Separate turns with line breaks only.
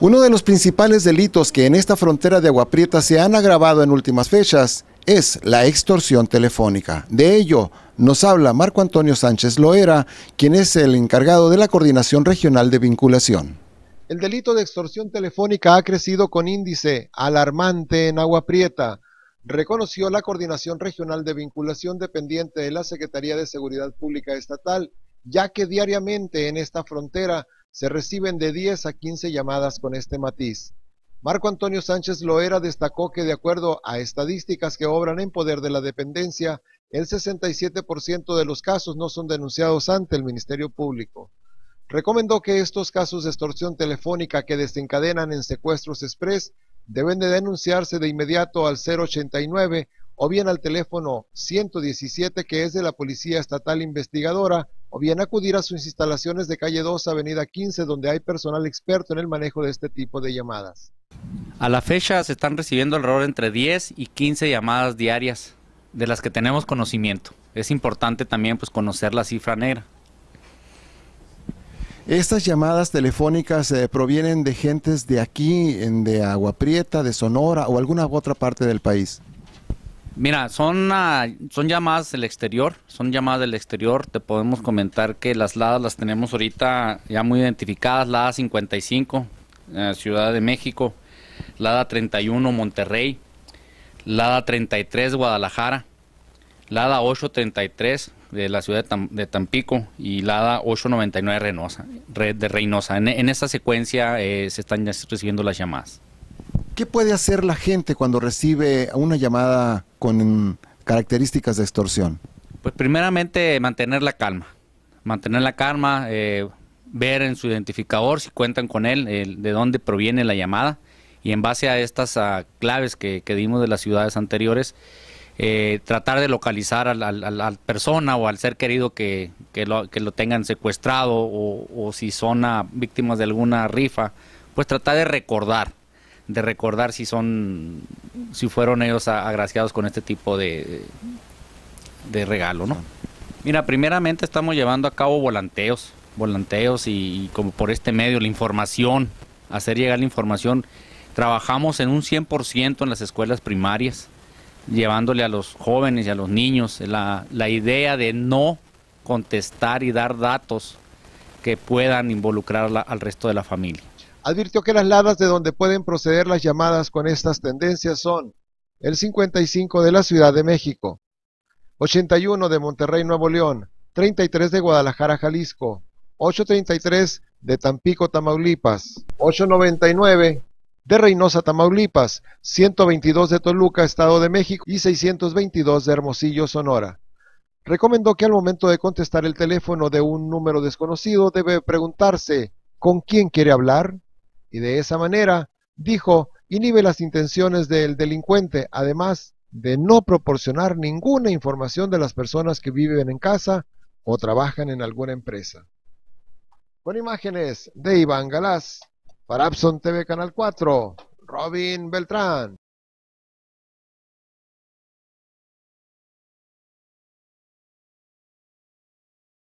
Uno de los principales delitos que en esta frontera de Agua Prieta se han agravado en últimas fechas es la extorsión telefónica. De ello nos habla Marco Antonio Sánchez Loera, quien es el encargado de la Coordinación Regional de Vinculación. El delito de extorsión telefónica ha crecido con índice alarmante en Agua Prieta, reconoció la Coordinación Regional de Vinculación dependiente de la Secretaría de Seguridad Pública Estatal, ya que diariamente en esta frontera se reciben de 10 a 15 llamadas con este matiz. Marco Antonio Sánchez Loera destacó que de acuerdo a estadísticas que obran en poder de la dependencia, el 67% de los casos no son denunciados ante el Ministerio Público. Recomendó que estos casos de extorsión telefónica que desencadenan en secuestros express deben de denunciarse de inmediato al 089 o bien al teléfono 117 que es de la Policía Estatal Investigadora o bien acudir a sus instalaciones de calle 2, avenida 15, donde hay personal experto en el manejo de este tipo de llamadas.
A la fecha se están recibiendo alrededor entre 10 y 15 llamadas diarias de las que tenemos conocimiento. Es importante también pues, conocer la cifra negra.
Estas llamadas telefónicas eh, provienen de gentes de aquí, de Agua Prieta, de Sonora o alguna otra parte del país.
Mira, son, ah, son llamadas del exterior, son llamadas del exterior. Te podemos comentar que las ladas las tenemos ahorita ya muy identificadas, Lada 55, eh, Ciudad de México, Lada 31, Monterrey, Lada 33, Guadalajara, Lada 833, de la ciudad de, Tampico y Lada 899 Reynosa, de Reynosa. En, en esta secuencia eh, se están recibiendo las llamadas.
¿Qué puede hacer la gente cuando recibe una llamada con características de extorsión?
Pues primeramente mantener la calma, mantener la calma, eh, ver en su identificador si cuentan con él, de dónde proviene la llamada y en base a estas claves que, dimos de las ciudades anteriores, eh, tratar de localizar a la, persona o al ser querido que, lo, tengan secuestrado o, si son ah, víctimas de alguna rifa, pues tratar de recordar de recordar si son, si fueron ellos agraciados con este tipo de, de regalo, ¿no? Mira, primeramente estamos llevando a cabo volanteos, volanteos y, como por este medio, la información, hacer llegar la información. Trabajamos en un 100% en las escuelas primarias, llevándole a los jóvenes y a los niños la, idea de no contestar y dar datos que puedan involucrar al resto de la familia
advirtió que las ladas de donde pueden proceder las llamadas con estas tendencias son el 55 de la Ciudad de México, 81 de Monterrey, Nuevo León, 33 de Guadalajara, Jalisco, 833 de Tampico, Tamaulipas, 899 de Reynosa, Tamaulipas, 122 de Toluca, Estado de México y 622 de Hermosillo, Sonora. Recomendó que al momento de contestar el teléfono de un número desconocido debe preguntarse ¿con quién quiere hablar? y de esa manera, dijo, inhibe las intenciones del delincuente, además de no proporcionar ninguna información de las personas que viven en casa o trabajan en alguna empresa. Con imágenes de Iván Galás, para Abson TV Canal 4, Robin Beltrán.